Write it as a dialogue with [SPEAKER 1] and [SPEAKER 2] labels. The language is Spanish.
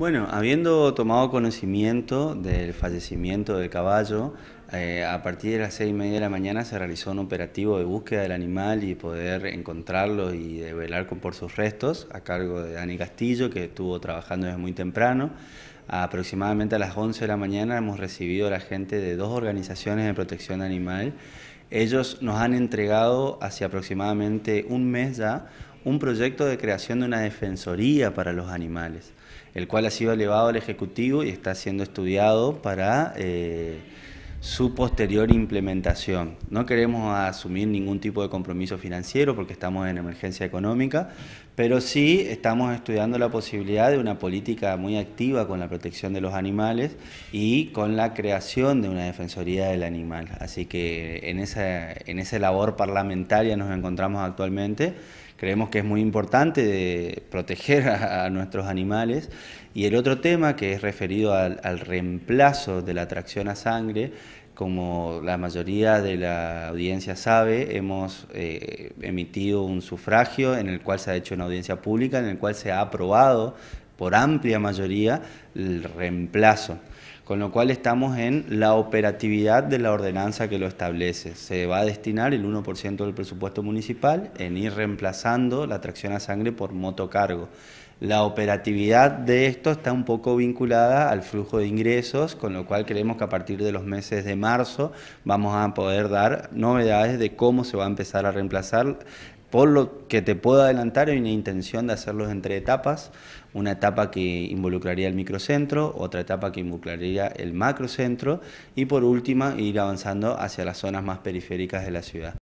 [SPEAKER 1] Bueno, habiendo tomado conocimiento del fallecimiento del caballo, eh, a partir de las seis y media de la mañana se realizó un operativo de búsqueda del animal y poder encontrarlo y velar por sus restos a cargo de Dani Castillo, que estuvo trabajando desde muy temprano. aproximadamente a las 11 de la mañana hemos recibido a la gente de dos organizaciones de protección animal ellos nos han entregado hace aproximadamente un mes ya un proyecto de creación de una defensoría para los animales, el cual ha sido elevado al Ejecutivo y está siendo estudiado para... Eh, su posterior implementación. No queremos asumir ningún tipo de compromiso financiero porque estamos en emergencia económica, pero sí estamos estudiando la posibilidad de una política muy activa con la protección de los animales y con la creación de una Defensoría del Animal. Así que en esa, en esa labor parlamentaria nos encontramos actualmente Creemos que es muy importante proteger a, nuestros animales. Y el otro tema que es referido al, reemplazo de la tracción a sangre, como la mayoría de la audiencia sabe, hemos eh, emitido un sufragio en el cual se ha hecho una audiencia pública, en el cual se ha aprobado por amplia mayoría el reemplazo con lo cual estamos en la operatividad de la ordenanza que lo establece. Se va a destinar el 1% del presupuesto municipal en ir reemplazando la tracción a sangre por motocargo. La operatividad de esto está un poco vinculada al flujo de ingresos, con lo cual creemos que a partir de los meses de marzo vamos a poder dar novedades de cómo se va a empezar a reemplazar por lo que te puedo adelantar, hay una intención de hacerlos entre etapas, una etapa que involucraría el microcentro, otra etapa que involucraría el macrocentro y por última ir avanzando hacia las zonas más periféricas de la ciudad.